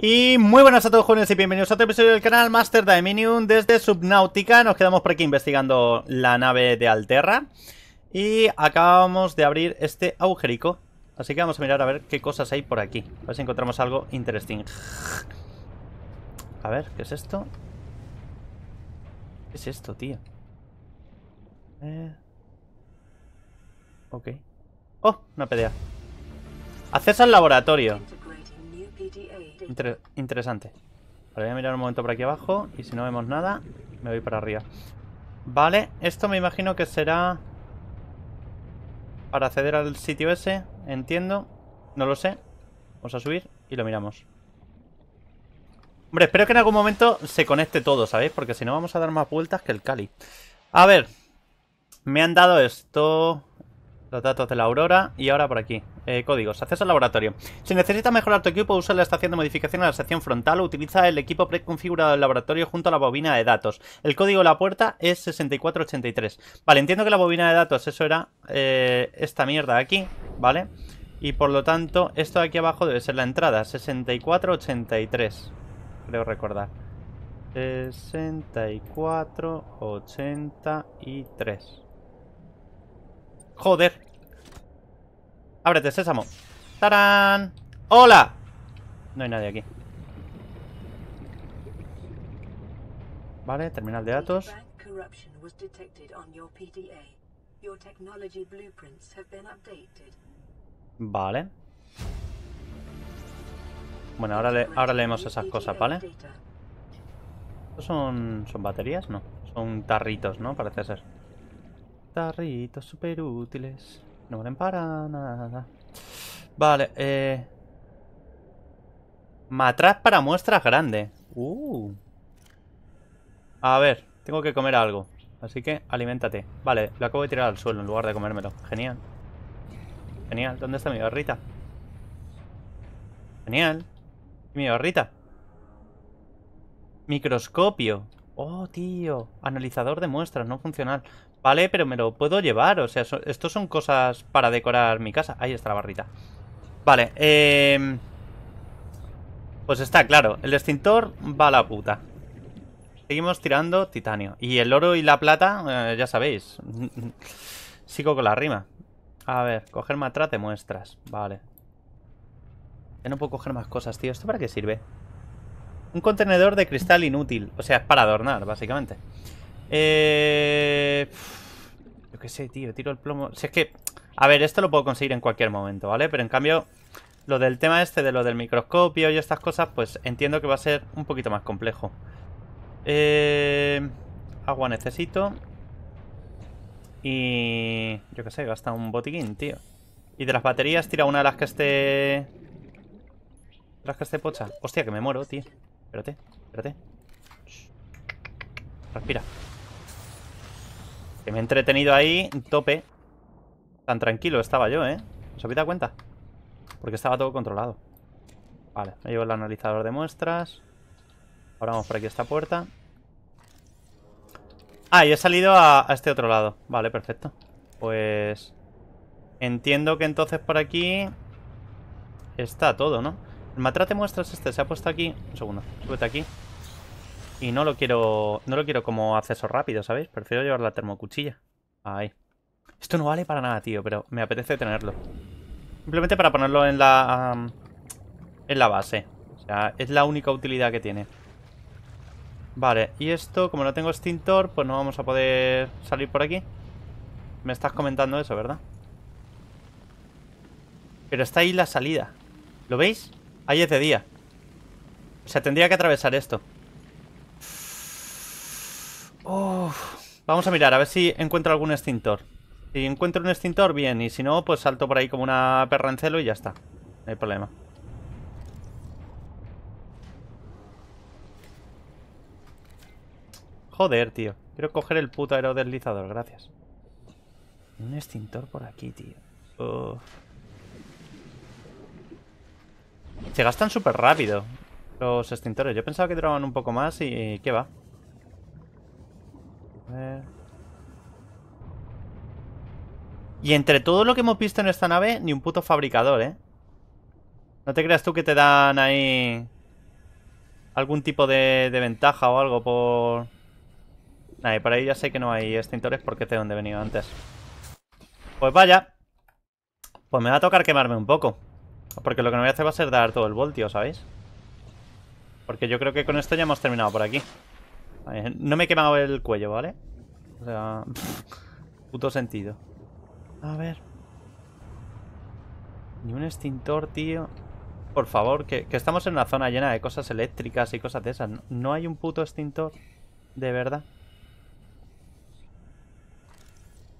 Y muy buenas a todos jóvenes y bienvenidos a otro episodio del canal Master Dominion desde Subnautica Nos quedamos por aquí investigando la nave de Alterra Y acabamos de abrir este agujerico Así que vamos a mirar a ver qué cosas hay por aquí A ver si encontramos algo interesting A ver, ¿qué es esto? ¿Qué es esto, tío? Eh, ok Oh, una pelea Acceso al laboratorio interesante. voy a mirar un momento por aquí abajo y si no vemos nada, me voy para arriba. Vale, esto me imagino que será para acceder al sitio ese, entiendo. No lo sé. Vamos a subir y lo miramos. Hombre, espero que en algún momento se conecte todo, ¿sabéis? Porque si no vamos a dar más vueltas que el Cali. A ver, me han dado esto... Los datos de la Aurora y ahora por aquí. Eh, códigos. Acceso al laboratorio. Si necesitas mejorar tu equipo, usa la estación de modificación en la sección frontal o utiliza el equipo preconfigurado del laboratorio junto a la bobina de datos. El código de la puerta es 6483. Vale, entiendo que la bobina de datos, eso era eh, esta mierda aquí, ¿vale? Y por lo tanto, esto de aquí abajo debe ser la entrada, 6483. Creo recordar. 6483. Joder. Ábrete, sésamo. ¡Tarán! ¡Hola! No hay nadie aquí. Vale, terminal de datos. Vale. Bueno, ahora, ahora leemos esas cosas, ¿vale? ¿Estos son, son baterías? No, son tarritos, ¿no? Parece ser tarritos super útiles. No valen para nada. Vale, eh... Matraz para muestras grande. Uh. A ver, tengo que comer algo. Así que aliméntate Vale, lo acabo de tirar al suelo en lugar de comérmelo. Genial. Genial. ¿Dónde está mi barrita? Genial. mi barrita? Microscopio. Oh, tío. Analizador de muestras, no funcional. Vale, pero me lo puedo llevar. O sea, estos son cosas para decorar mi casa. Ahí está la barrita. Vale, eh... Pues está claro. El extintor va a la puta. Seguimos tirando titanio. Y el oro y la plata, eh, ya sabéis. Sigo con la rima. A ver, coger matra te muestras. Vale. Ya no puedo coger más cosas, tío. ¿Esto para qué sirve? Un contenedor de cristal inútil. O sea, es para adornar, básicamente. Eh... yo qué sé, tío, tiro el plomo. Si es que... A ver, esto lo puedo conseguir en cualquier momento, ¿vale? Pero en cambio, lo del tema este de lo del microscopio y estas cosas, pues entiendo que va a ser un poquito más complejo. Eh... Agua necesito. Y... Yo qué sé, gasta un botiquín, tío. Y de las baterías tira una de las que esté... las que esté pocha. Hostia, que me muero, tío. Espérate, espérate. Respira me he entretenido ahí, tope. Tan tranquilo estaba yo, ¿eh? ¿Os habéis dado cuenta? Porque estaba todo controlado. Vale, me llevo el analizador de muestras. Ahora vamos por aquí a esta puerta. Ah, y he salido a, este otro lado. Vale, perfecto. Pues... Entiendo que entonces por aquí... Está todo, ¿no? El matrate muestras este se ha puesto aquí... Un segundo, súbete aquí. Y no lo quiero no lo quiero como acceso rápido, ¿sabéis? Prefiero llevar la termocuchilla. Ahí. Esto no vale para nada, tío, pero me apetece tenerlo. Simplemente para ponerlo en la... en la base. O sea, es la única utilidad que tiene. Vale, y esto, como no tengo extintor, pues no vamos a poder salir por aquí. Me estás comentando eso, ¿verdad? Pero está ahí la salida. ¿Lo veis? Ahí es de día. O sea, tendría que atravesar esto vamos a mirar, a ver si encuentro algún extintor. Si encuentro un extintor, bien. Y si no, pues salto por ahí como una perra en celo y ya está. No hay problema. Joder, tío. Quiero coger el puto aerodeslizador, gracias. Un extintor por aquí, tío. Se gastan súper rápido los extintores. Yo pensaba que duraban un poco más y... ¿Qué va? Eh. Y entre todo lo que hemos visto en esta nave, ni un puto fabricador, ¿eh? No te creas tú que te dan ahí algún tipo de, ventaja o algo por... Nada, y por ahí ya sé que no hay extintores porque sé dónde he venido antes. Pues vaya. Pues me va a tocar quemarme un poco. Porque lo que no voy a hacer va a ser dar todo el voltio, ¿sabéis? Porque yo creo que con esto ya hemos terminado por aquí. No me he quemado el cuello, ¿vale? O sea... Puto sentido. A ver... Ni un extintor, tío. Por favor, que, que, estamos en una zona llena de cosas eléctricas y cosas de esas. No, no hay un puto extintor. De verdad.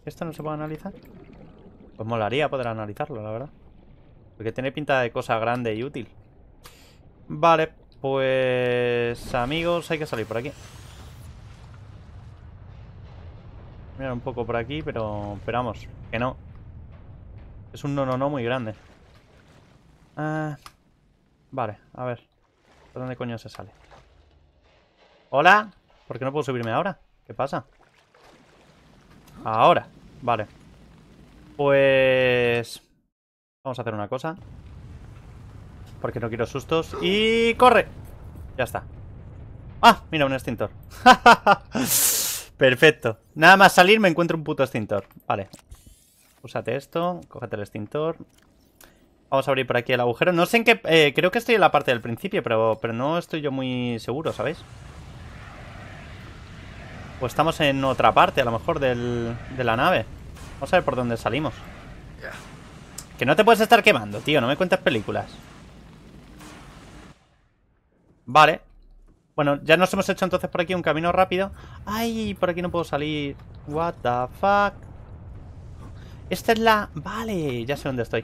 ¿Esto no se puede analizar? Pues molaría poder analizarlo, la verdad. Porque tiene pinta de cosa grande y útil. Vale, pues... Amigos, hay que salir por aquí. Mira, un poco por aquí, pero esperamos. Que no. Es un no, no, no muy grande. Ah, vale, a ver. ¿Por dónde coño se sale? ¿Hola? ¿Por qué no puedo subirme ahora? ¿Qué pasa? Ahora. Vale. Pues... Vamos a hacer una cosa. Porque no quiero sustos. ¡Y corre! Ya está. ¡Ah! Mira, un extintor. Perfecto. Nada más salir me encuentro un puto extintor. Vale. Úsate esto, cógete el extintor. Vamos a abrir por aquí el agujero. No sé en qué... Eh, creo que estoy en la parte del principio, pero, pero no estoy yo muy seguro, ¿sabéis? O estamos en otra parte, a lo mejor, del, de la nave. Vamos a ver por dónde salimos. Que no te puedes estar quemando, tío. No me cuentes películas. Vale. Bueno, ya nos hemos hecho entonces por aquí un camino rápido. ¡Ay! Por aquí no puedo salir. What the fuck? Esta es la... Vale, ya sé dónde estoy.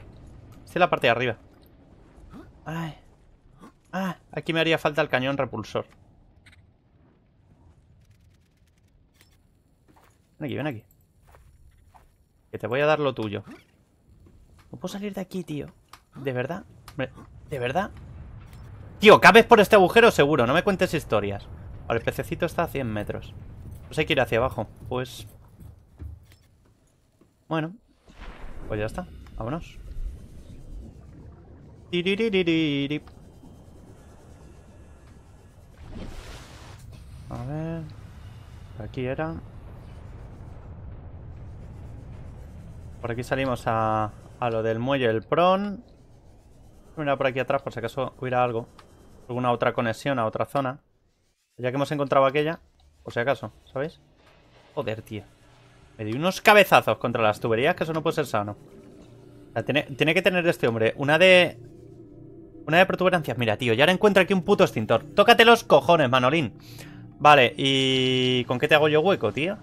Esta es la parte de arriba. Ay. Ah, aquí me haría falta el cañón repulsor. Ven aquí, ven aquí. Que te voy a dar lo tuyo. No puedo salir de aquí, tío. ¿De verdad? ¿De verdad? Tío, cabes por este agujero seguro, no me cuentes historias. Vale, el pececito está a 100 metros. Pues hay que ir hacia abajo. Pues... Bueno. Pues ya está. Vámonos. A ver... Aquí era... Por aquí salimos a, a lo del muelle del pron. Mira por aquí atrás por si acaso hubiera algo alguna otra conexión a otra zona. Ya que hemos encontrado aquella, O si acaso, ¿sabéis? Joder, tío. Me di unos cabezazos contra las tuberías, que eso no puede ser sano. tiene, que tener este hombre una de... Una de protuberancias. Mira, tío, ya ahora encuentro aquí un puto extintor. Tócate los cojones, Manolín. Vale, ¿y con qué te hago yo hueco, tío?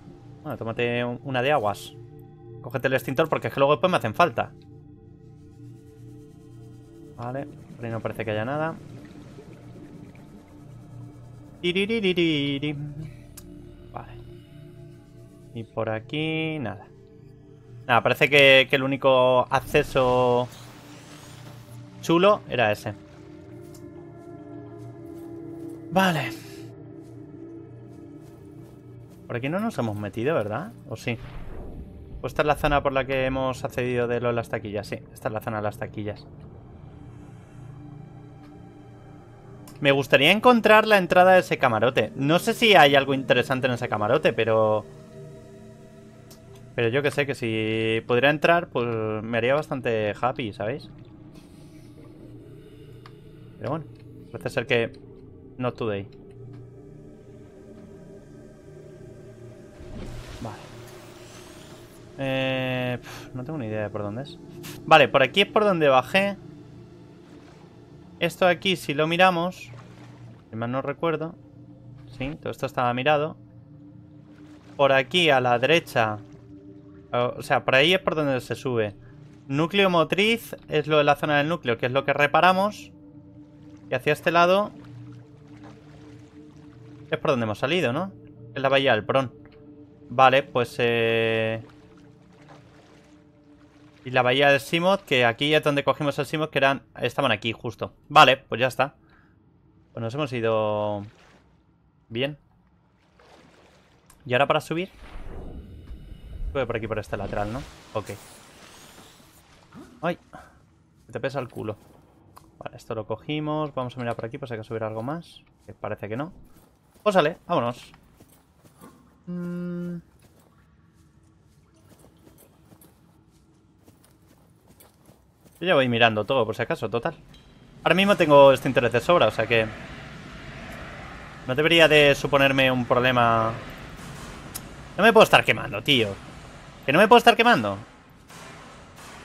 Bueno, tómate una de aguas. Cógete el extintor porque es que luego después me hacen falta. Vale, por ahí no parece que haya nada. Vale. Y por aquí nada. Nada, parece que, que el único acceso chulo era ese. Vale. Por aquí no nos hemos metido, ¿verdad? ¿O sí? Pues esta es la zona por la que hemos accedido de las taquillas, sí. Esta es la zona de las taquillas. Me gustaría encontrar la entrada de ese camarote. No sé si hay algo interesante en ese camarote, pero... Pero yo que sé, que si pudiera entrar, pues me haría bastante happy, ¿sabéis? Pero bueno, parece ser que... Not today. Vale. Eh, no tengo ni idea de por dónde es. Vale, por aquí es por donde bajé esto aquí, si lo miramos, si mal no recuerdo, sí, todo esto estaba mirado. Por aquí a la derecha, o sea, por ahí es por donde se sube. Núcleo motriz es lo de la zona del núcleo, que es lo que reparamos. Y hacia este lado es por donde hemos salido, ¿no? Es la bahía del Pron. Vale, pues eh, y la bahía del Simoth, que aquí es donde cogimos el Simoth, que eran estaban aquí justo. Vale, pues ya está. Pues nos hemos ido... Bien. ¿Y ahora para subir? Voy por aquí, por este lateral, ¿no? Ok. ¡Ay! Te pesa el culo. Vale, esto lo cogimos. Vamos a mirar por aquí, pues hay que subir algo más. Que parece que no. Pues sale, vámonos. Mmm... Yo ya voy mirando todo, por si acaso, total. Ahora mismo tengo este interés de sobra, o sea que... No debería de suponerme un problema... No me puedo estar quemando, tío. ¿Que no me puedo estar quemando?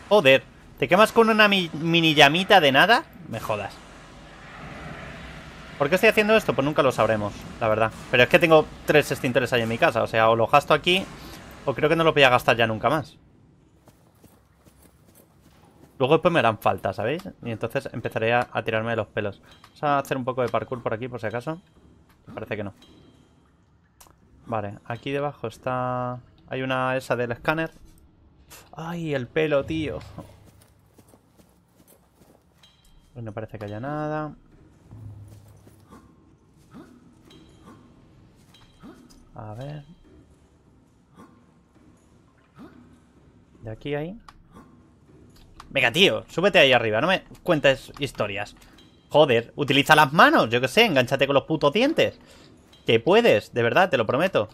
Joder. ¿Te quemas con una mini llamita de nada? Me jodas. ¿Por qué estoy haciendo esto? Pues nunca lo sabremos, la verdad. Pero es que tengo tres extintores este ahí en mi casa. O sea, o lo gasto aquí, o creo que no lo voy a gastar ya nunca más. Luego después me harán falta, ¿sabéis? Y entonces empezaré a, tirarme los pelos. Vamos a hacer un poco de parkour por aquí, por si acaso. Parece que no. Vale, aquí debajo está... Hay una esa del escáner. ¡Ay, el pelo, tío! Pues no parece que haya nada. A ver... ¿De aquí hay? Venga, tío, súbete ahí arriba, no me cuentes historias. Joder, utiliza las manos, yo que sé, enganchate con los putos dientes. Que puedes, de verdad, te lo prometo.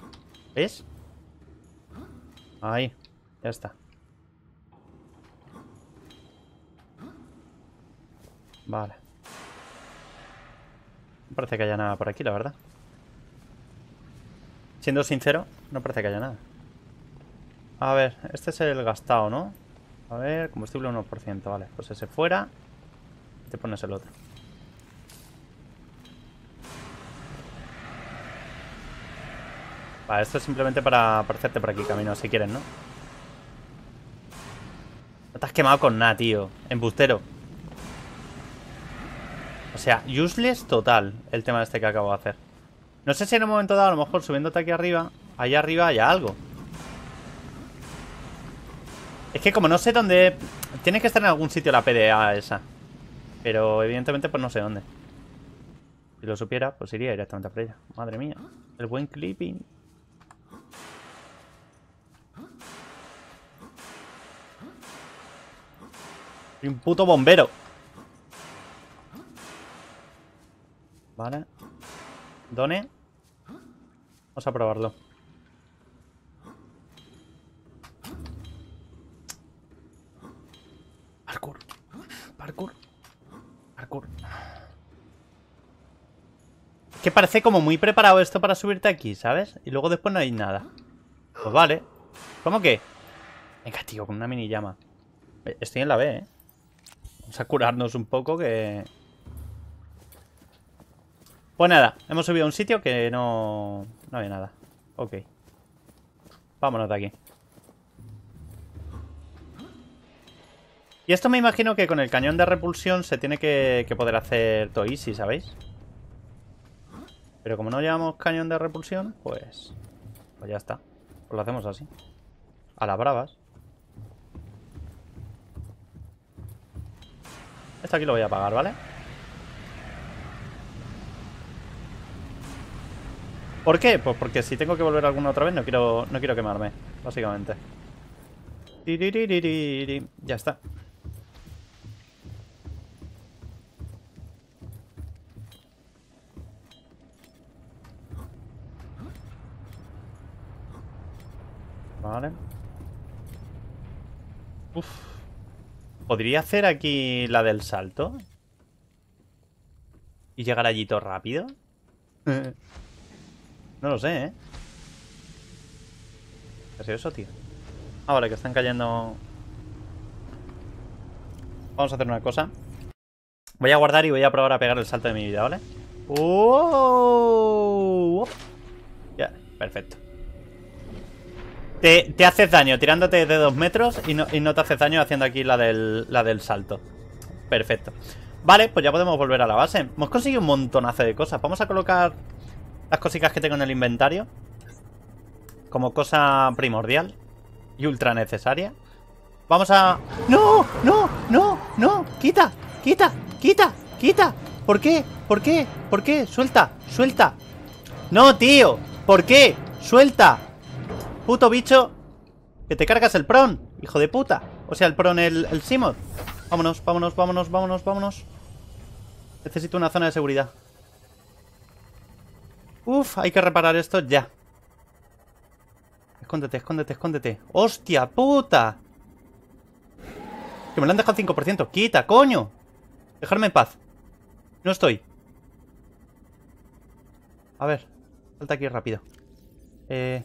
¿Ves? Ahí, ya está. Vale. No parece que haya nada por aquí, la verdad. Siendo sincero, no parece que haya nada. A ver, este es el gastado, ¿no? A ver, combustible 1%, vale. Pues ese fuera. Te pones el otro. Vale, esto es simplemente para aparecerte por aquí, camino, si quieres, ¿no? No te has quemado con nada, tío. Embustero. O sea, useless total el tema este que acabo de hacer. No sé si en un momento dado, a lo mejor subiéndote aquí arriba, allá arriba hay algo. Es que como no sé dónde... Tiene que estar en algún sitio la PDA esa. Pero evidentemente pues no sé dónde. Si lo supiera, pues iría directamente a por ella. Madre mía. El buen clipping. Soy un puto bombero. Vale. Done. Vamos a probarlo. Parkour. Parkour. Es que parece como muy preparado esto para subirte aquí, ¿sabes? Y luego después no hay nada. Pues vale. ¿Cómo que? Venga, tío, con una mini llama. Eh, estoy en la B, ¿eh? Vamos a curarnos un poco que... Pues nada, hemos subido a un sitio que no... No había nada. Ok. Vámonos de aquí. Y esto me imagino que con el cañón de repulsión se tiene que, poder hacer todo easy, ¿sabéis? Pero como no llevamos cañón de repulsión, pues... Pues ya está. Pues lo hacemos así. A las bravas. Esto aquí lo voy a apagar, ¿vale? ¿Por qué? Pues porque si tengo que volver alguna otra vez no quiero, no quiero quemarme, básicamente. Ya está. ¿Podría hacer aquí la del salto? ¿Y llegar allí todo rápido? Eh. no lo sé, ¿eh? ¿Qué ha sido eso, tío? Ah, vale, que están cayendo... Vamos a hacer una cosa. Voy a guardar y voy a probar a pegar el salto de mi vida, ¿vale? ¡Oh! Ya, perfecto. Te, haces daño tirándote de dos metros y no, te haces daño haciendo aquí la del, la del salto. Perfecto. Vale, pues ya podemos volver a la base. Hemos conseguido un montonazo de cosas. Vamos a colocar las cositas que tengo en el inventario. Como cosa primordial y ultra necesaria. Vamos a... ¡No! ¡No! ¡No! ¡No! ¡Quita! ¡Quita! ¡Quita! ¡Quita! ¿Por qué? ¿Por qué? ¿Por qué? ¡Suelta! ¡Suelta! ¡No, tío! ¿Por qué? ¡Suelta! puto bicho Que te cargas el pron, hijo de puta O sea, el pron, el, el Vámonos, vámonos, vámonos, vámonos, vámonos Necesito una zona de seguridad Uf, hay que reparar esto ya Escóndete, escóndete, escóndete ¡Hostia puta! Que me lo han dejado 5% ¡Quita, coño! Dejarme en paz No estoy A ver, falta aquí rápido eh,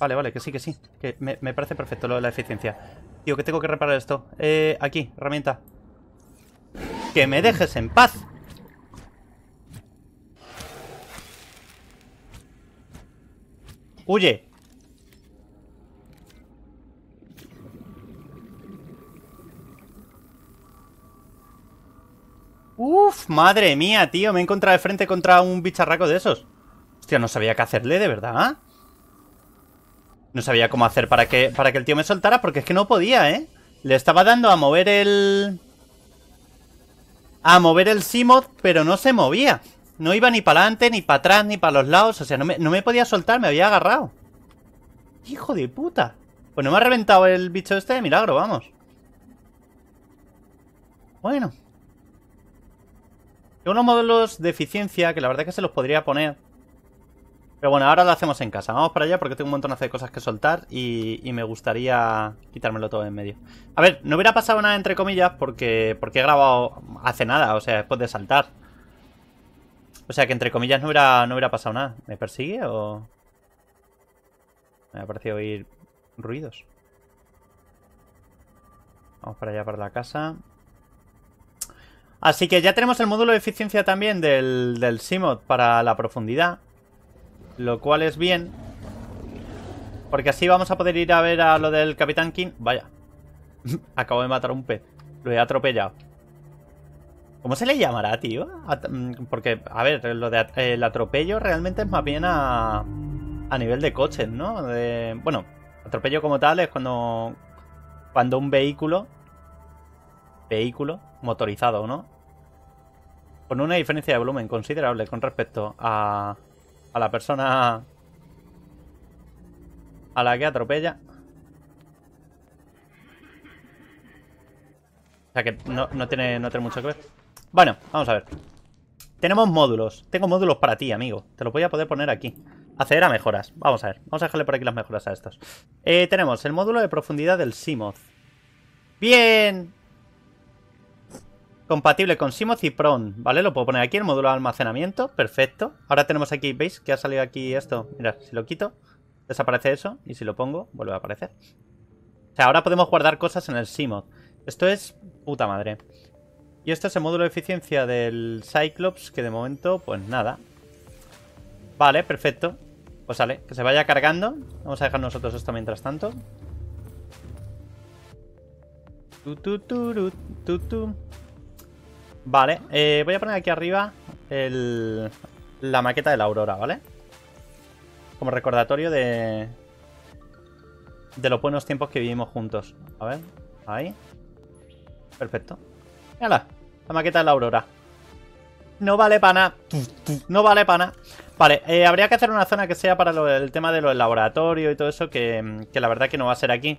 Vale, vale, que sí, que sí. Que me, me, parece perfecto lo de la eficiencia. Tío, que tengo que reparar esto. Eh, aquí, herramienta. ¡Que me dejes en paz! ¡Huye! Uf, madre mía, tío. Me he encontrado de frente contra un bicharraco de esos. Hostia, no sabía qué hacerle, de verdad. No sabía cómo hacer para que, para que el tío me soltara porque es que no podía, ¿eh? Le estaba dando a mover el... A mover el Simod, pero no se movía. No iba ni para adelante, ni para atrás, ni para los lados. O sea, no me, no me podía soltar, me había agarrado. Hijo de puta. Pues no me ha reventado el bicho este de milagro, vamos. Bueno. Tengo unos modelos de eficiencia que la verdad es que se los podría poner. Pero bueno, ahora lo hacemos en casa. Vamos para allá porque tengo un montón de cosas que soltar y, me gustaría quitármelo todo en medio. A ver, no hubiera pasado nada entre comillas porque, porque he grabado hace nada, o sea, después de saltar. O sea que entre comillas no hubiera, no hubiera pasado nada. ¿Me persigue o...? Me ha parecido oír ruidos. Vamos para allá, para la casa. Así que ya tenemos el módulo de eficiencia también del, del para la profundidad. Lo cual es bien. Porque así vamos a poder ir a ver a lo del Capitán King. Vaya. Acabo de matar un pez. Lo he atropellado. ¿Cómo se le llamará, tío? Mm, porque, a ver, lo del atropello realmente es más bien a, a nivel de coches, ¿no? bueno, atropello como tal es cuando, cuando un vehículo vehículo, motorizado o no, con una diferencia de volumen considerable con respecto a, a la persona a la que atropella. O sea que no, tiene, no mucho que ver. Bueno, vamos a ver. Tenemos módulos. Tengo módulos para ti, amigo. Te los voy a poder poner aquí. Acceder a mejoras. Vamos a ver. Vamos a dejarle por aquí las mejoras a estos. Eh, tenemos el módulo de profundidad del Simoth. ¡Bien! Compatible con Simoth y Prone ¿vale? Lo puedo poner aquí, el módulo de almacenamiento, perfecto. Ahora tenemos aquí, ¿veis? Que ha salido aquí esto. Mira, si lo quito, desaparece eso. Y si lo pongo, vuelve a aparecer. O sea, ahora podemos guardar cosas en el Simoth. Esto es puta madre. Y esto es el módulo de eficiencia del Cyclops, que de momento, pues nada. Vale, perfecto. Pues sale, que se vaya cargando. Vamos a dejar nosotros esto mientras tanto. Tu, Vale, eh, voy a poner aquí arriba la maqueta de la aurora, ¿vale? Como recordatorio de, de los buenos tiempos que vivimos juntos. A ver, ahí. Perfecto. ¡Hala! la maqueta de la aurora. No vale pana, No vale pana. Vale, eh, habría que hacer una zona que sea para el tema de los laboratorio y todo eso, que, que la verdad que no va a ser aquí.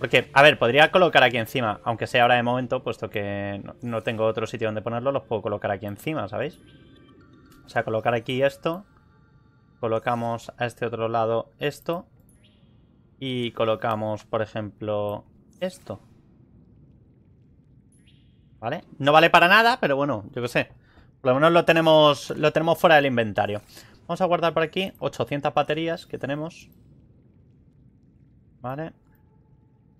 Porque, a ver, podría colocar aquí encima, aunque sea ahora de momento, puesto que no, tengo otro sitio donde ponerlo, los puedo colocar aquí encima, ¿sabéis? O sea, colocar aquí esto, colocamos a este otro lado esto, y colocamos, por ejemplo, esto. ¿Vale? No vale para nada, pero bueno, yo qué sé. Por lo menos lo tenemos, lo tenemos fuera del inventario. Vamos a guardar por aquí 800 baterías que tenemos. Vale.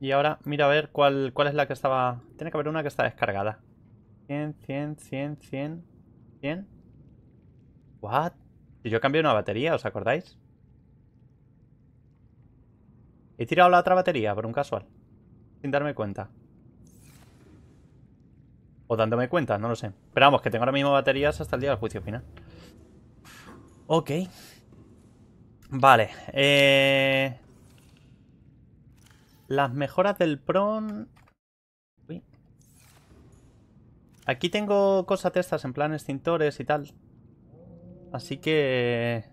Y ahora mira a ver cuál, cuál es la que estaba... Tiene que haber una que está descargada. 100, 100, 100, 100, 100. ¿What? Si yo cambié una batería, ¿os acordáis? He tirado la otra batería por un casual. Sin darme cuenta. O dándome cuenta, no lo sé. Pero vamos, que tengo ahora mismo baterías hasta el día del juicio final. Ok. Vale. Eh... Las mejoras del PRON... Aquí tengo cosas de estas en plan extintores y tal. Así que...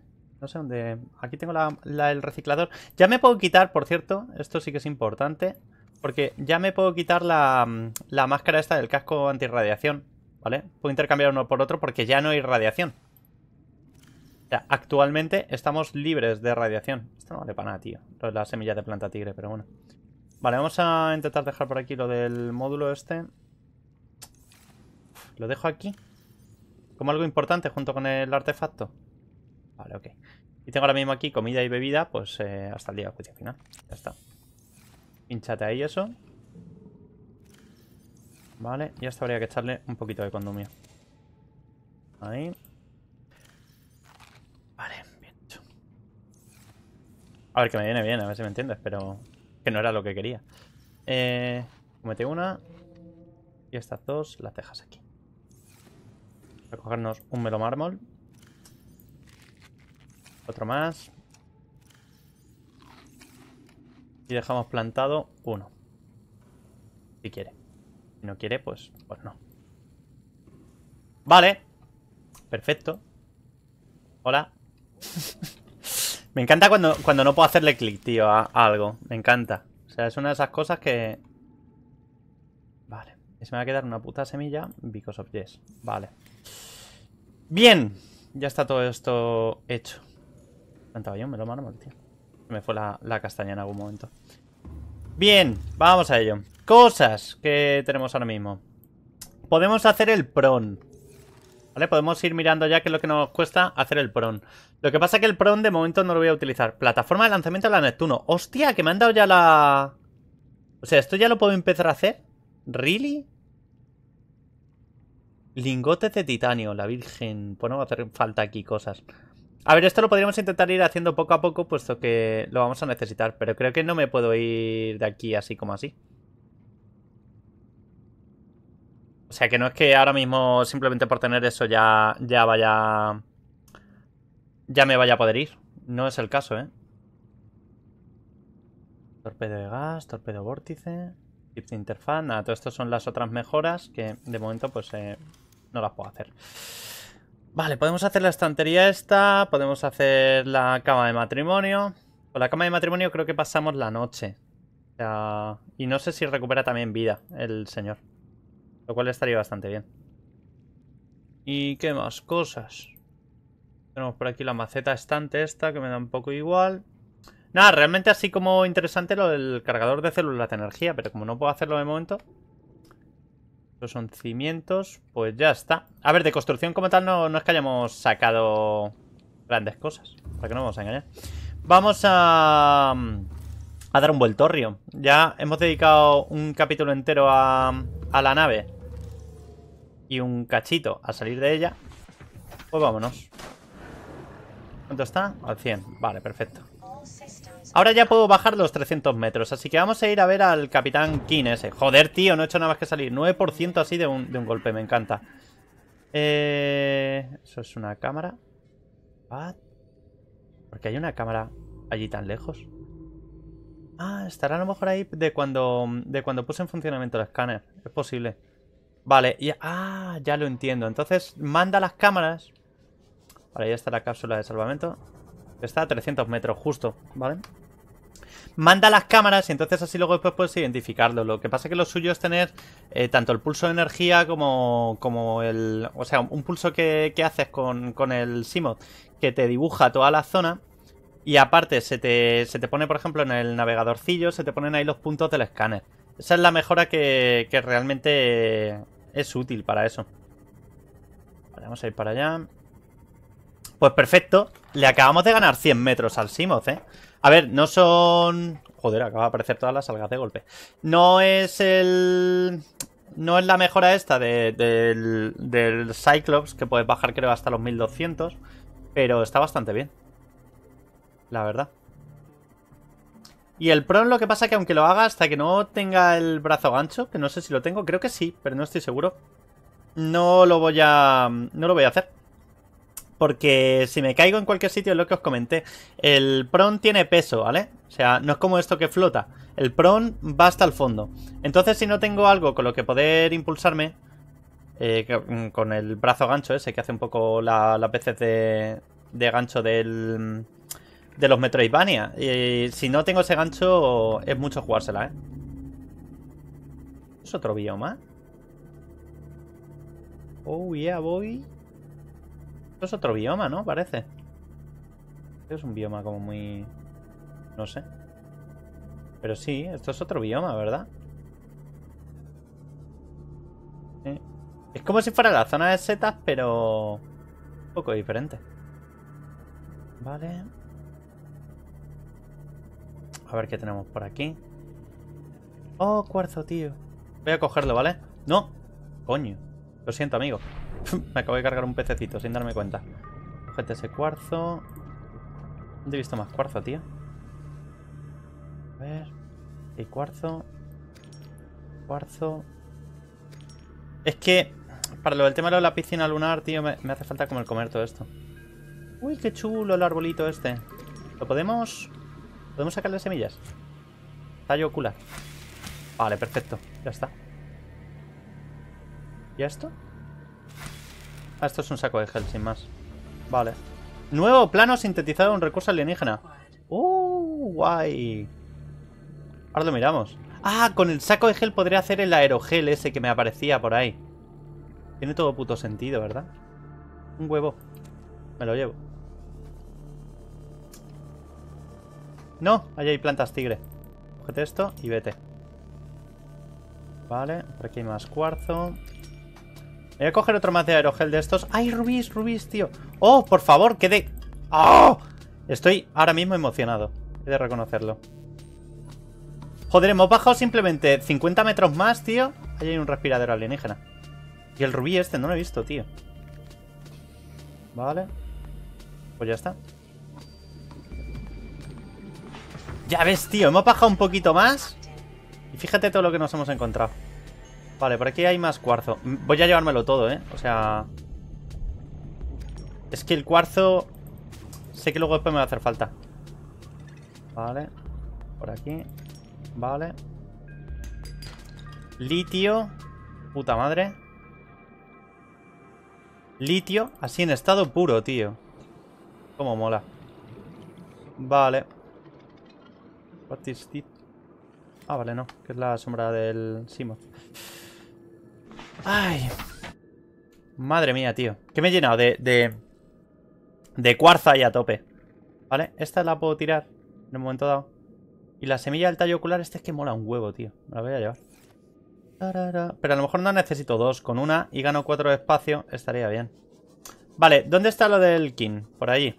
No sé dónde... Aquí tengo la, el reciclador. Ya me puedo quitar, por cierto. Esto sí que es importante. Porque ya me puedo quitar la, la máscara esta del casco antirradiación. ¿Vale? Puedo intercambiar uno por otro porque ya no hay radiación. actualmente estamos libres de radiación. Esto no vale para nada, tío. Lo de la semilla de planta tigre, pero bueno. Vale, vamos a intentar dejar por aquí lo del módulo este. Lo dejo aquí. Como algo importante junto con el artefacto. Vale, ok. Y tengo ahora mismo aquí comida y bebida, pues eh, hasta el día de final. Ya está. Pinchate ahí eso. Vale, y hasta habría que echarle un poquito de condomio. Ahí. Vale, bien hecho. A ver, que me viene bien, a ver si me entiendes, pero que no era lo que quería. Eh, una. Y estas dos las dejas aquí. recogernos cogernos un melo mármol. Otro más. Y dejamos plantado uno. Si quiere. Si no quiere, pues, pues no. Vale. Perfecto. Hola. Me encanta cuando, cuando no puedo hacerle clic, tío, a, algo. Me encanta. O sea, es una de esas cosas que... Vale. se me va a quedar una puta semilla because of yes. Vale. Bien. Ya está todo esto hecho. yo? Me lo mano, tío. Me fue la, la castaña en algún momento. Bien, vamos a ello. Cosas que tenemos ahora mismo. Podemos hacer el pron. Podemos ir mirando ya qué es lo que nos cuesta hacer el PRON. Lo que pasa es que el PRON de momento no lo voy a utilizar. Plataforma de lanzamiento de la Neptuno. ¡Hostia! Que me han dado ya la... O sea, ¿esto ya lo puedo empezar a hacer? ¿Really? Lingotes de titanio, la virgen. Bueno, pues va a hacer falta aquí cosas. A ver, esto lo podríamos intentar ir haciendo poco a poco, puesto que lo vamos a necesitar. Pero creo que no me puedo ir de aquí así como así. O sea, que no es que ahora mismo simplemente por tener eso ya, ya vaya... Ya me vaya a poder ir. No es el caso, ¿eh? Torpedo de gas, torpedo vórtice, chip de interfaz. Nada, todo estas son las otras mejoras que de momento pues eh, no las puedo hacer. Vale, podemos hacer la estantería esta, podemos hacer la cama de matrimonio. Con la cama de matrimonio creo que pasamos la noche. O sea, y no sé si recupera también vida el señor. Lo cual estaría bastante bien. ¿Y qué más cosas? Tenemos por aquí la maceta estante esta, que me da un poco igual. Nada, realmente así como interesante lo del cargador de células de energía, pero como no puedo hacerlo de momento... Estos son cimientos, pues ya está. A ver, de construcción como tal no, no es que hayamos sacado grandes cosas, para que no vamos a engañar. Vamos a, a dar un vueltorrio. Ya hemos dedicado un capítulo entero a, a la nave y un cachito a salir de ella, pues vámonos. ¿Cuánto está? Al 100. Vale, perfecto. Ahora ya puedo bajar los 300 metros, así que vamos a ir a ver al Capitán King ese. Joder, tío, no he hecho nada más que salir. 9% así de un, de un golpe, me encanta. Eh, eso es una cámara. ¿What? ¿Por qué hay una cámara allí tan lejos? Ah, estará a lo mejor ahí de cuando, de cuando puse en funcionamiento el escáner. Es posible. Vale, ya, ah, ya lo entiendo. Entonces, manda las cámaras. Vale, ya está la cápsula de salvamento. Está a 300 metros, justo, ¿vale? Manda las cámaras y entonces así luego después puedes identificarlo. Lo que pasa es que lo suyo es tener eh, tanto el pulso de energía como, como el... O sea, un pulso que, haces con, el Simod que te dibuja toda la zona. Y aparte se te, se te pone, por ejemplo, en el navegadorcillo, se te ponen ahí los puntos del escáner. Esa es la mejora que, que realmente es útil para eso. Vale, vamos a ir para allá. Pues perfecto. Le acabamos de ganar 100 metros al Simoth, ¿eh? A ver, no son... Joder, acaba de aparecer todas las algas de golpe. No es el... No es la mejora esta del Cyclops, que puedes bajar creo hasta los 1200, pero está bastante bien. La verdad. Y el pron lo que pasa es que aunque lo haga hasta que no tenga el brazo gancho, que no sé si lo tengo, creo que sí, pero no estoy seguro. No lo voy a... no lo voy a hacer. Porque si me caigo en cualquier sitio es lo que os comenté. El pron tiene peso, ¿vale? O sea, no es como esto que flota. El pron va hasta el fondo. Entonces si no tengo algo con lo que poder impulsarme, eh, mm, con el brazo gancho ese que hace un poco las la veces de, de gancho del, de los Metroidvania. Y si no tengo ese gancho, es mucho jugársela, ¿eh? ¿Es otro bioma? Oh, yeah, voy. Esto es otro bioma, ¿no? Parece. Esto es un bioma como muy... No sé. Pero sí, esto es otro bioma, ¿verdad? Eh, es como si fuera la zona de setas, pero... Un poco diferente. Vale... A ver qué tenemos por aquí. Oh, cuarzo, tío. Voy a cogerlo, ¿vale? No. Coño. Lo siento, amigo. Me acabo de cargar un pececito sin darme cuenta. Cogete ese cuarzo. ¿Dónde he visto más cuarzo, tío? A ver. Y cuarzo. Cuarzo. Es que para lo del tema de la piscina lunar, tío, me, me, hace falta como el comer todo esto. Uy, qué chulo el arbolito este. ¿Lo podemos ¿Podemos sacar las semillas? Tallo ocular. Vale, perfecto. Ya está. ¿Y esto? Ah, esto es un saco de gel, sin más. Vale. Nuevo plano sintetizado un recurso alienígena. ¡Uh! Guay. Ahora lo miramos. Ah, con el saco de gel podría hacer el aerogel ese que me aparecía por ahí. Tiene todo puto sentido, ¿verdad? Un huevo. Me lo llevo. No, allá hay plantas tigre. Cógete esto y vete. Vale, por aquí hay más cuarzo. Voy a coger otro más de aerogel de estos. ¡Ay, rubíes, rubis, tío! ¡Oh, por favor, quede! de... ¡Oh! Estoy ahora mismo emocionado. He de reconocerlo. Joder, hemos bajado simplemente 50 metros más, tío. Ahí hay un respiradero alienígena. Y el rubí este no lo he visto, tío. Vale. Pues ya está. Ya ves, tío, hemos bajado un poquito más. Y fíjate todo lo que nos hemos encontrado. Vale, por aquí hay más cuarzo. Voy a llevármelo todo, ¿eh? O sea... Es que el cuarzo... Sé que luego después me va a hacer falta. Vale. Por aquí. Vale. Litio. Puta madre. Litio. Así en estado puro, tío. Como mola. Vale. What Ah, vale, no. Que es la sombra del Simo. Ay. Madre mía, tío. Que me he llenado de, de... cuarza y a tope. Vale, esta la puedo tirar en un momento dado. Y la semilla del tallo ocular, este es que mola un huevo, tío. Me la voy a llevar. Pero a lo mejor no necesito dos. Con una y gano cuatro de espacio, estaría bien. Vale, ¿dónde está lo del King? Por allí.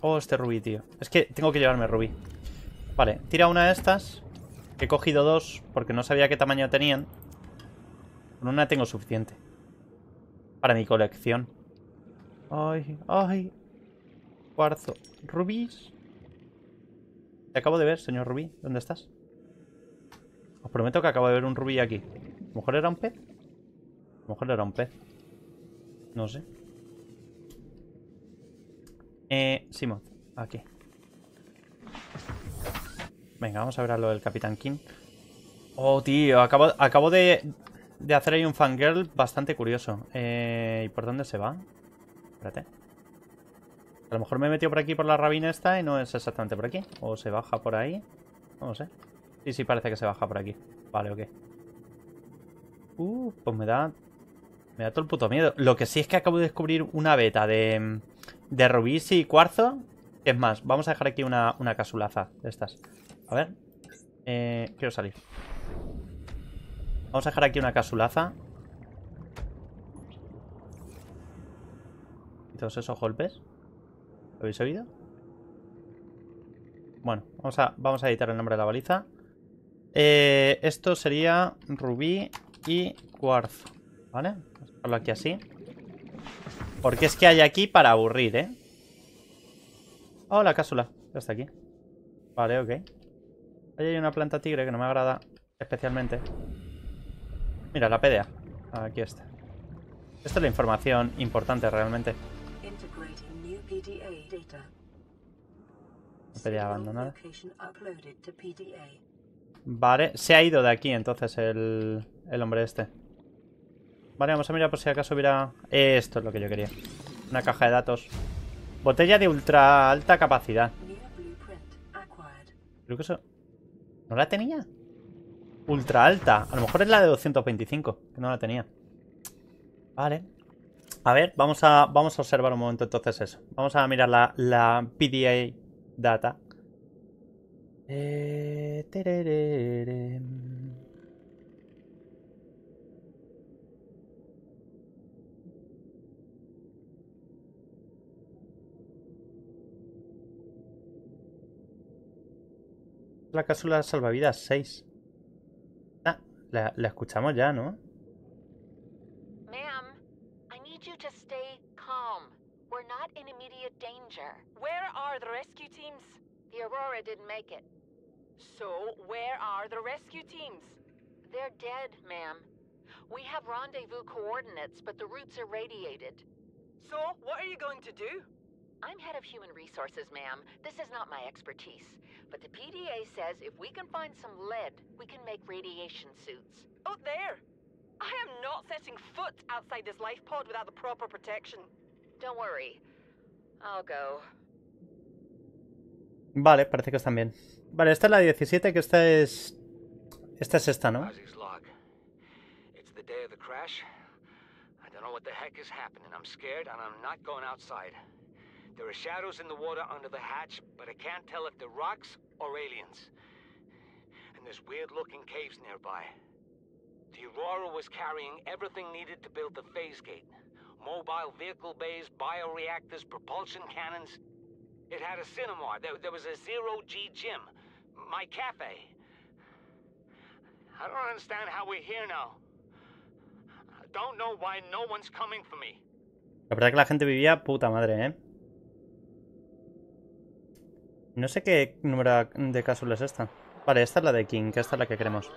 Oh, este rubí, tío. Es que tengo que llevarme rubí. Vale, tira una de estas. he cogido dos porque no sabía qué tamaño tenían. Con una tengo suficiente. Para mi colección. Ay, ay. Cuarzo. rubí Te acabo de ver, señor Rubí. ¿Dónde estás? Os prometo que acabo de ver un rubí aquí. A lo mejor era un pez. A lo mejor era un pez. No sé. Eh, Simon, aquí. Venga, vamos a ver a lo del Capitán King. Oh, tío, acabo, de, hacer ahí un fangirl bastante curioso. Eh, ¿Y por dónde se va? Espérate. A lo mejor me he metido por aquí por la rabina esta y no es exactamente por aquí. O se baja por ahí. No a sé. Sí, sí, parece que se baja por aquí. Vale, ok. Uh, pues me da... Me da todo el puto miedo. Lo que sí es que acabo de descubrir una beta de... De rubí y cuarzo. Es más, vamos a dejar aquí una, una casulaza de estas. A ver. Eh, quiero salir. Vamos a dejar aquí una casulaza. Y todos esos golpes. ¿Lo habéis oído? Bueno, vamos a, vamos a editar el nombre de la baliza. Eh, esto sería rubí y cuarzo. ¿Vale? Vamos a dejarlo aquí así. Porque es que hay aquí para aburrir, ¿eh? Oh, la cápsula. Ya está aquí. Vale, ok. Ahí hay una planta tigre que no me agrada especialmente. Mira, la PDA. Aquí está. Esta es la información importante realmente. La PDA abandonada. Vale, se ha ido de aquí entonces el, el hombre este. Vale, vamos a mirar por si acaso hubiera... Esto es lo que yo quería. Una caja de datos. Botella de ultra alta capacidad. Creo que eso... ¿No la tenía? Ultra alta. A lo mejor es la de 225, que no la tenía. Vale. A ver, vamos a, vamos a observar un momento entonces eso. Vamos a mirar la, PDA data. Eh, la cápsula salvavidas 6. Ah, la, la escuchamos ya, ¿no? Ma'am, I need you to stay calm. We're not in immediate danger. Where are the rescue teams? The Aurora didn't make it. So, where are the rescue teams? They're dead, ma'am. We have rendezvous coordinates, but the routes are radiated. So, what are you going to do? I'm head of human resources, ma'am. This is not my expertise. But the PDA says if we can find some lead, we can make radiation suits. Out oh, there! I am not setting foot outside this life pod without the proper protection. Don't worry. I'll go. Vale, parece que están bien. Vale, esta es la 17, que esta es... Esta es esta, ¿no? day of the crash. I don't know what the heck is happening. I'm scared and I'm not going outside. There are shadows in the water under the hatch, but I can't tell if they're rocks or aliens. And there's weird-looking caves nearby. The Aurora was carrying everything needed to build the phase gate. Mobile vehicle bays, bioreactors, propulsion cannons. It had a cinema. There, there was a zero-G gym. My cafe. I don't understand how we're here now. I don't know why no one's coming for me. La verdad que la gente vivía puta madre, ¿eh? No sé qué número de cápsulas es esta. Vale, esta es la de King, que esta es la que queremos.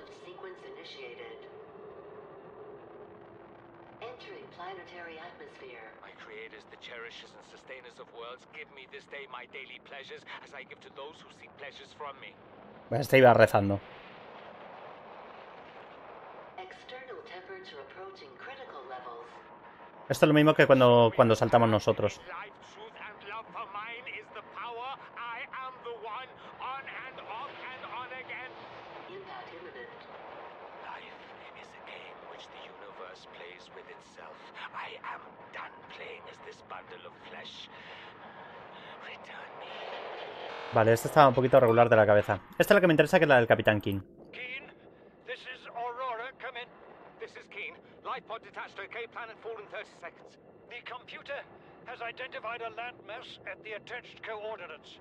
Este iba rezando. Esto es lo mismo que cuando, cuando saltamos nosotros. Vale, esto estaba un poquito regular de la cabeza. Esta es la que me interesa, que es la del Capitán King. Keen, this is Aurora, come in. This is King. pod detached to K-Planet fall 30 seconds. The computer has identified a landmass at the attached coordinates.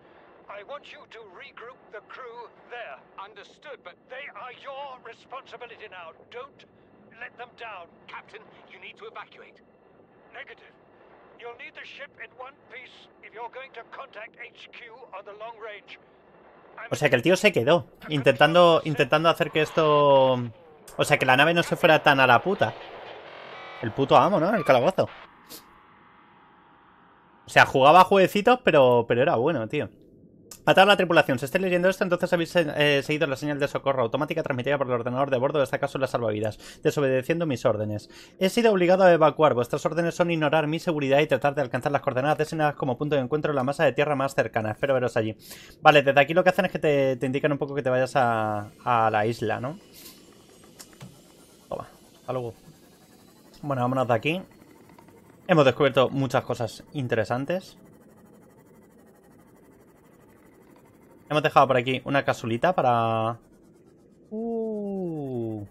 I want you to regroup the crew there. Understood, but they are your responsibility now. Don't let them down. Captain, you need to evacuate. Negative. O sea que el tío se quedó, intentando, intentando hacer que esto... O sea, que la nave no se fuera tan a la puta. El puto amo, ¿no? El calabozo. O sea, jugaba jueguecitos, pero, pero era bueno, tío. Matar a la tripulación. Si estáis leyendo esto, entonces habéis eh, seguido la señal de socorro automática transmitida por el ordenador de bordo, de este caso las salvavidas, desobedeciendo mis órdenes. He sido obligado a evacuar. Vuestras órdenes son ignorar mi seguridad y tratar de alcanzar las coordenadas designadas como punto de encuentro en la masa de tierra más cercana. Espero veros allí. Vale, desde aquí lo que hacen es que te, indican un poco que te vayas a, la isla, ¿no? Toma, Bueno, vámonos de aquí. Hemos descubierto muchas cosas interesantes. Hemos dejado por aquí una casulita para... Uh.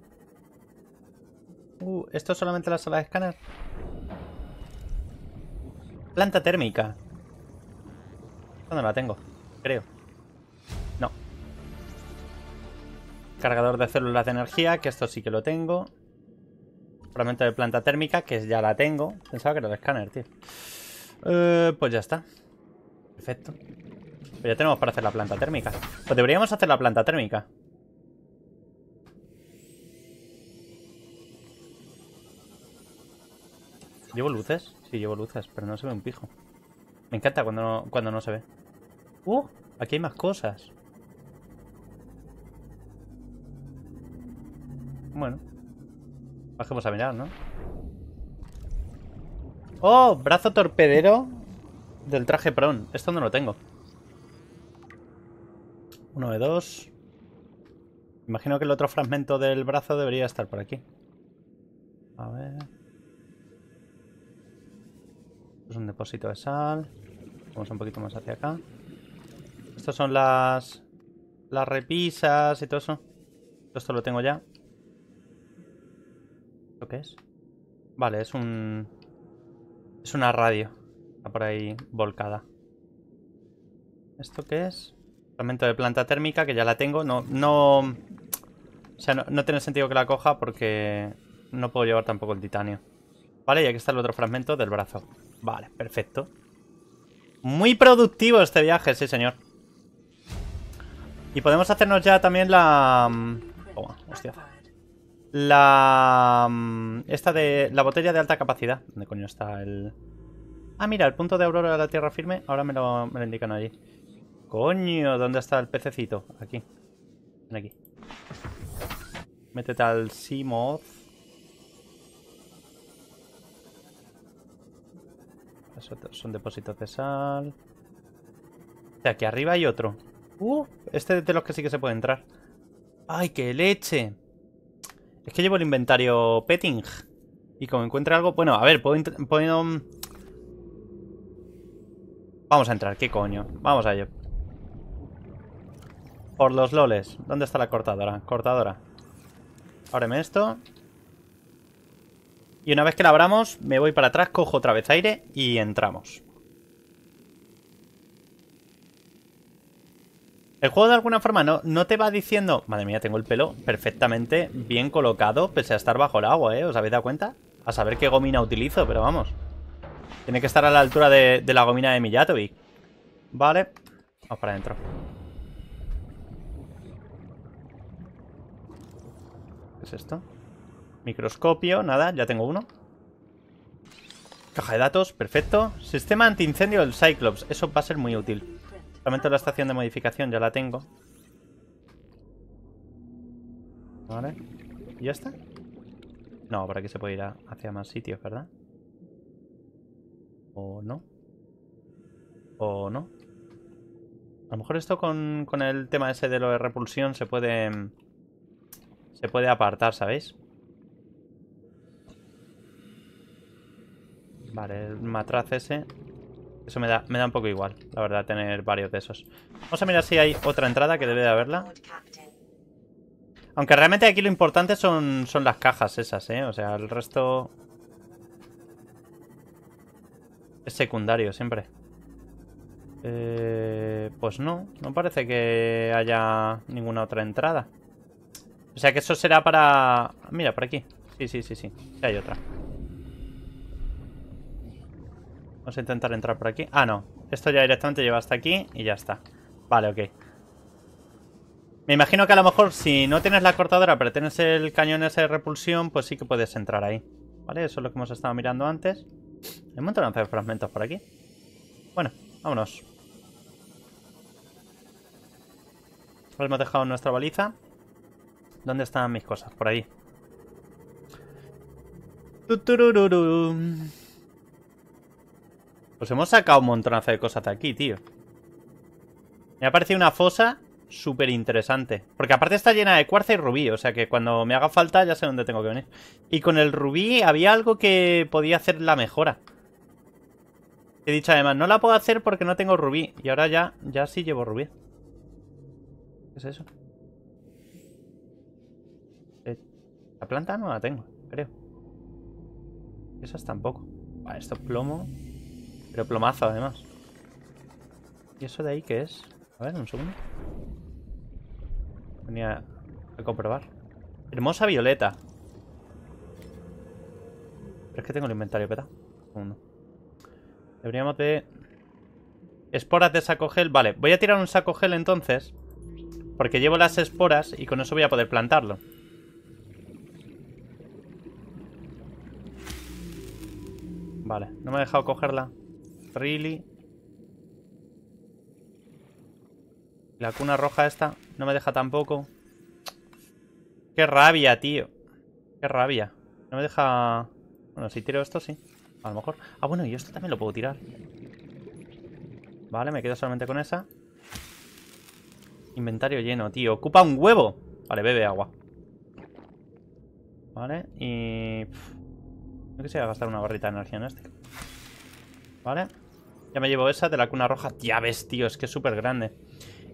Uh, ¿Esto es solamente la sala de escáner? Planta térmica. ¿Dónde la tengo? Creo. No. Cargador de células de energía, que esto sí que lo tengo. Fragmento de planta térmica, que ya la tengo. Pensaba que era el escáner, tío. Eh, pues ya está. Perfecto. Pero ya tenemos para hacer la planta térmica. Pues deberíamos hacer la planta térmica. ¿Llevo luces? Sí, llevo luces, pero no se ve un pijo. Me encanta cuando no, cuando no se ve. ¡Uh! Aquí hay más cosas. Bueno. Bajemos a mirar, ¿no? ¡Oh! Brazo torpedero del traje Pron. Esto no lo tengo. Uno de dos. Imagino que el otro fragmento del brazo debería estar por aquí. A ver. Esto es un depósito de sal. Vamos un poquito más hacia acá. Estas son las... Las repisas y todo eso. Esto lo tengo ya. ¿Esto qué es? Vale, es un... Es una radio. Está por ahí volcada. ¿Esto qué es? Fragmento de planta térmica, que ya la tengo. No, no... O sea, no, tiene sentido que la coja porque no puedo llevar tampoco el titanio. Vale, y aquí está el otro fragmento del brazo. Vale, perfecto. Muy productivo este viaje, sí señor. Y podemos hacernos ya también la... Mm, hostia. La... Mm, esta de... La botella de alta capacidad. ¿Dónde coño está el...? Ah, mira, el punto de aurora de la tierra firme. Ahora me lo, me lo indican allí. Coño, ¿dónde está el pececito? Aquí. Ven aquí. Métete al Simoth. son depósitos de sal. O sea, aquí arriba hay otro. Uh, este de los que sí que se puede entrar. ¡Ay, qué leche! Es que llevo el inventario petting. Y como encuentre algo... Bueno, a ver, puedo... Mm. Vamos a entrar, qué coño. Vamos a ello. Por los loles. ¿Dónde está la cortadora? Cortadora. Ábreme esto. Y una vez que la abramos, me voy para atrás, cojo otra vez aire y entramos. El juego de alguna forma no, te va diciendo... Madre mía, tengo el pelo perfectamente bien colocado, pese a estar bajo el agua, ¿eh? ¿Os habéis dado cuenta? A saber qué gomina utilizo, pero vamos. Tiene que estar a la altura de, la gomina de Miyatovic. Vale. Vamos para adentro. es esto? Microscopio, nada, ya tengo uno. Caja de datos, perfecto. Sistema antiincendio del Cyclops, eso va a ser muy útil. Realmente la estación de modificación ya la tengo. Vale. ¿Y ya está? No, para que se puede ir hacia más sitios, ¿verdad? ¿O no? ¿O no? A lo mejor esto con, con el tema ese de lo de repulsión se puede... Mm, se puede apartar, ¿sabéis? Vale, el matraz ese. Eso me da, me da un poco igual, la verdad, tener varios de esos. Vamos a mirar si hay otra entrada que debe de haberla. Aunque realmente aquí lo importante son, son las cajas esas, ¿eh? O sea, el resto... Es secundario siempre. Eh, pues no, no parece que haya ninguna otra entrada. O sea que eso será para... Mira, por aquí. Sí, sí, sí, sí. hay otra. Vamos a intentar entrar por aquí. Ah, no. Esto ya directamente lleva hasta aquí y ya está. Vale, ok. Me imagino que a lo mejor si no tienes la cortadora pero tienes el cañón ese de repulsión, pues sí que puedes entrar ahí. ¿Vale? Eso es lo que hemos estado mirando antes. Hay un montón de fragmentos por aquí. Bueno, vámonos. Hemos dejado nuestra baliza. ¿Dónde están mis cosas? Por ahí. Pues hemos sacado un montonazo de cosas de aquí, tío. Me ha parecido una fosa súper interesante. Porque aparte está llena de cuarza y rubí, o sea que cuando me haga falta ya sé dónde tengo que venir. Y con el rubí había algo que podía hacer la mejora. He dicho además, no la puedo hacer porque no tengo rubí. Y ahora ya, ya sí llevo rubí. ¿Qué es eso? planta no la tengo, creo. Esas tampoco. esto es plomo. Pero plomazo, además. ¿Y eso de ahí qué es? A ver, un segundo. Venía a comprobar. Hermosa violeta. Pero es que tengo el inventario peta. Deberíamos de... Esporas de saco gel. Vale, voy a tirar un saco gel entonces. Porque llevo las esporas y con eso voy a poder plantarlo. Vale, no me ha dejado cogerla. Really. La cuna roja esta no me deja tampoco. Qué rabia, tío. Qué rabia. No me deja... Bueno, si tiro esto, sí. A lo mejor... Ah, bueno, y esto también lo puedo tirar. Vale, me quedo solamente con esa. Inventario lleno, tío. ¡Ocupa un huevo! Vale, bebe agua. Vale, y... No a gastar una barrita de energía en este. Vale. Ya me llevo esa de la cuna roja. Ya ves, tío, es que es súper grande.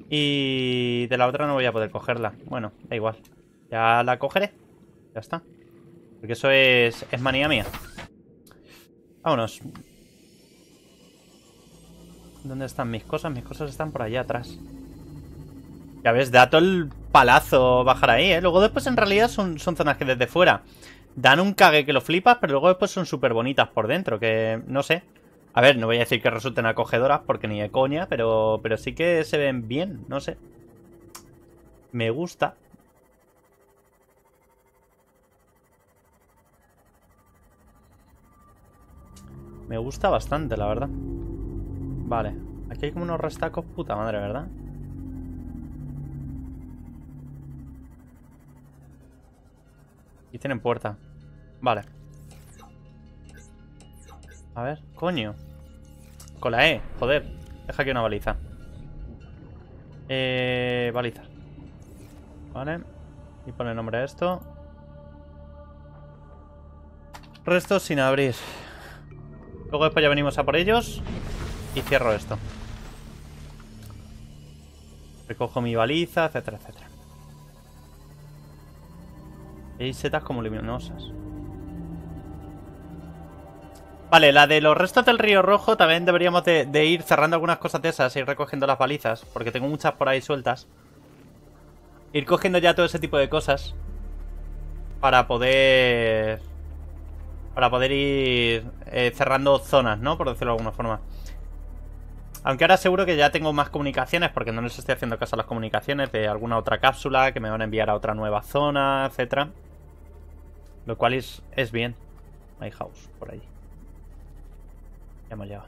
Y de la otra no voy a poder cogerla. Bueno, da igual. Ya la cogeré. Ya está. Porque eso es, es manía mía. Vámonos. ¿Dónde están mis cosas? Mis cosas están por allá atrás. Ya ves, da todo el palazo bajar ahí, ¿eh? Luego después en realidad son, son zonas que desde fuera Dan un cague que lo flipas, pero luego después son súper bonitas por dentro, que no sé. A ver, no voy a decir que resulten acogedoras porque ni de coña, pero, pero sí que se ven bien, no sé. Me gusta. Me gusta bastante, la verdad. Vale. Aquí hay como unos restacos puta madre, ¿verdad? Y tienen puerta. Vale. A ver, coño. Con la E, joder. Deja aquí una baliza. Eh, baliza. Vale. Y pone nombre a esto. Restos sin abrir. Luego después ya venimos a por ellos. Y cierro esto. Recojo mi baliza, etcétera, etcétera hay setas como luminosas. Vale, la de los restos del río rojo también deberíamos de, ir cerrando algunas cosas de esas, ir recogiendo las balizas, porque tengo muchas por ahí sueltas. Ir cogiendo ya todo ese tipo de cosas para poder... Para poder ir eh, cerrando zonas, ¿no? Por decirlo de alguna forma. Aunque ahora seguro que ya tengo más comunicaciones, porque no les estoy haciendo caso a las comunicaciones de alguna otra cápsula que me van a enviar a otra nueva zona, etcétera. Lo cual es, bien. Hay house, por ahí. Ya me lleva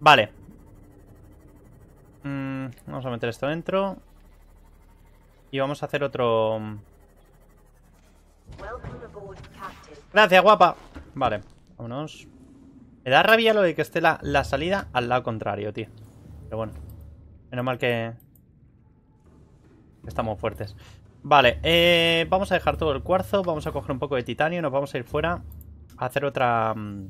Vale. Mm, vamos a meter esto dentro. Y vamos a hacer otro... Mm. Gracias, guapa. Vale, vámonos. Me da rabia lo de que esté la, la salida al lado contrario, tío. Pero bueno. Menos mal que... Estamos fuertes. Vale, eh, vamos a dejar todo el cuarzo, vamos a coger un poco de titanio, nos vamos a ir fuera a hacer otra... Mm,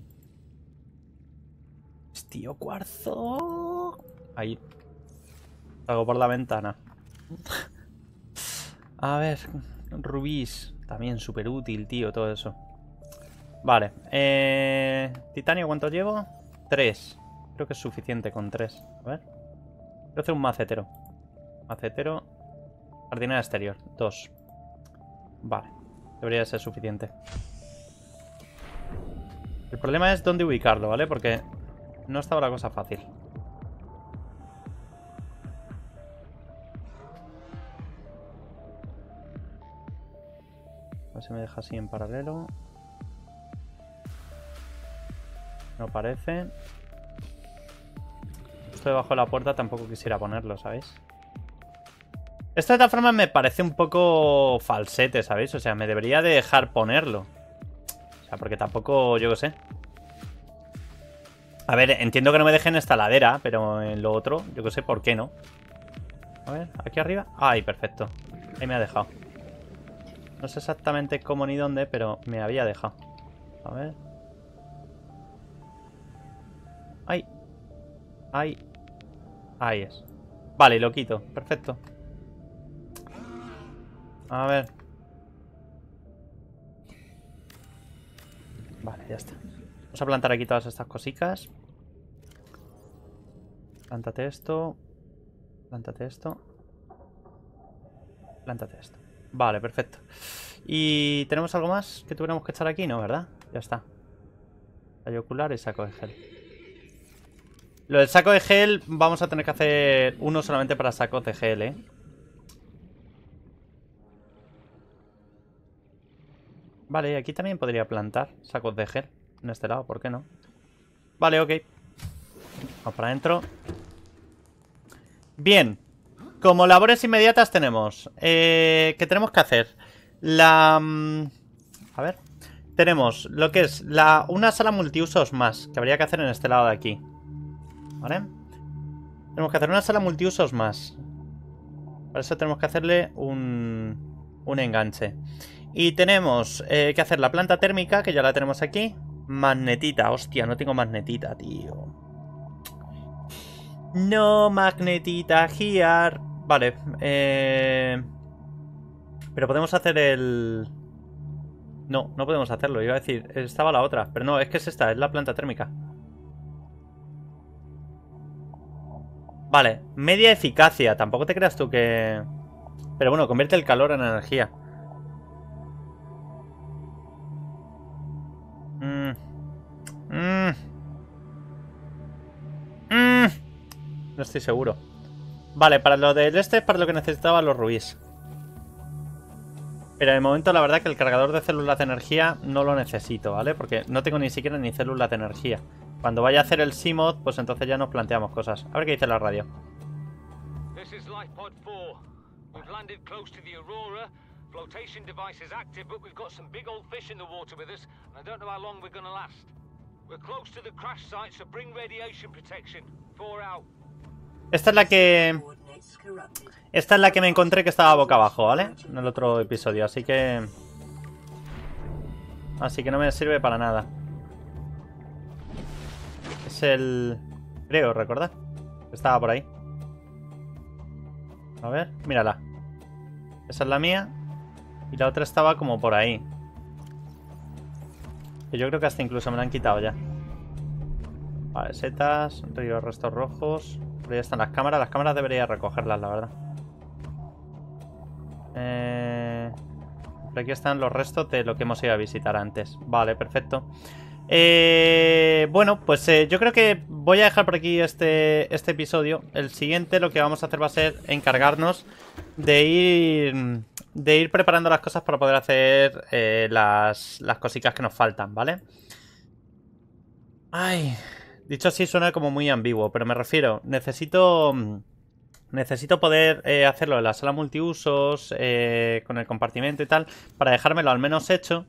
tío, cuarzo... Ahí. hago por la ventana. a ver, rubís. También súper útil, tío, todo eso. Vale. Eh, titanio, ¿cuánto llevo? Tres. Creo que es suficiente con tres. A ver. Voy hacer un macetero. Macetero Jardinera exterior, dos. Vale, debería ser suficiente. El problema es dónde ubicarlo, ¿vale? Porque no estaba la cosa fácil. A ver si me deja así en paralelo. No parece. Justo debajo de la puerta tampoco quisiera ponerlo, ¿sabéis? Esta de forma me parece un poco falsete, ¿sabéis? O sea, me debería dejar ponerlo. O sea, porque tampoco, yo qué sé. A ver, entiendo que no me dejen esta ladera, pero en lo otro, yo qué sé, ¿por qué no? A ver, aquí arriba. Ay, perfecto. Ahí me ha dejado. No sé exactamente cómo ni dónde, pero me había dejado. A ver. Ay. Ay. Ahí es. Vale, lo quito. Perfecto. A ver. Vale, ya está. Vamos a plantar aquí todas estas cositas. Plántate esto. Plántate esto. Plántate esto. Vale, perfecto. ¿Y tenemos algo más que tuviéramos que echar aquí? No, ¿verdad? Ya está. Hay ocular y saco de gel. Lo del saco de gel vamos a tener que hacer uno solamente para sacos de gel, ¿eh? Vale, aquí también podría plantar sacos de gel. En este lado, ¿por qué no? Vale, ok. Vamos para adentro. Bien. Como labores inmediatas tenemos... Eh, ¿Qué tenemos que hacer? La... Mm, a ver. Tenemos lo que es la, una sala multiusos más, que habría que hacer en este lado de aquí. ¿Vale? Tenemos que hacer una sala multiusos más. Para eso tenemos que hacerle un, un enganche. Y tenemos eh, que hacer la planta térmica, que ya la tenemos aquí. Magnetita, hostia, no tengo magnetita, tío. No magnetita giar. Vale, eh... Pero podemos hacer el... No, no podemos hacerlo, iba a decir, estaba la otra. Pero no, es que es esta, es la planta térmica. Vale, media eficacia. Tampoco te creas tú que... Pero bueno, convierte el calor en energía. Mm. Mm. No estoy seguro. Vale, para lo del este es para lo que necesitaba los rubíes. Pero de momento la verdad que el cargador de células de energía no lo necesito, ¿vale? Porque no tengo ni siquiera ni células de energía. Cuando vaya a hacer el mod, pues entonces ya nos planteamos cosas. A ver qué dice la radio. This is Lifepod 4. Aurora. Esta es la que... Esta es la que me encontré que estaba boca abajo, ¿vale? En el otro episodio, así que... Así que no me sirve para nada. Es el... Creo, recordad. Estaba por ahí. A ver, mírala. Esa es la mía. Y la otra estaba como por ahí yo creo que hasta incluso me la han quitado ya. Vale, setas, río restos rojos. Por ahí están las cámaras. Las cámaras debería recogerlas, la verdad. Eh, por aquí están los restos de lo que hemos ido a visitar antes. Vale, perfecto. Eh, bueno, pues eh, yo creo que voy a dejar por aquí este, este episodio. El siguiente lo que vamos a hacer va a ser encargarnos de ir, de ir preparando las cosas para poder hacer eh, las, cositas que nos faltan, ¿vale? Ay, dicho así suena como muy ambiguo, pero me refiero, necesito... Necesito poder eh, hacerlo en la sala multiusos, eh, con el compartimento y tal, para dejármelo al menos hecho.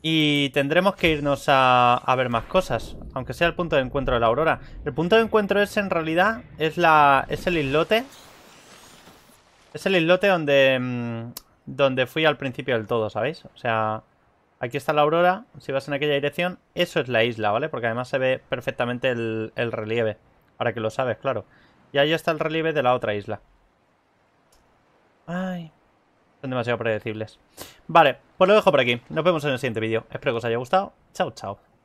Y tendremos que irnos a, a, ver más cosas, aunque sea el punto de encuentro de la aurora. El punto de encuentro es en realidad, es, la, es el islote es el islote donde, mm, donde fui al principio del todo, ¿sabéis? O sea, aquí está la aurora, si vas en aquella dirección, eso es la isla, ¿vale? Porque además se ve perfectamente el, relieve, Para que lo sabes, claro. Y ahí está el relieve de la otra isla. Ay, son demasiado predecibles. Vale, pues lo dejo por aquí. Nos vemos en el siguiente vídeo. Espero que os haya gustado. Chao, chao.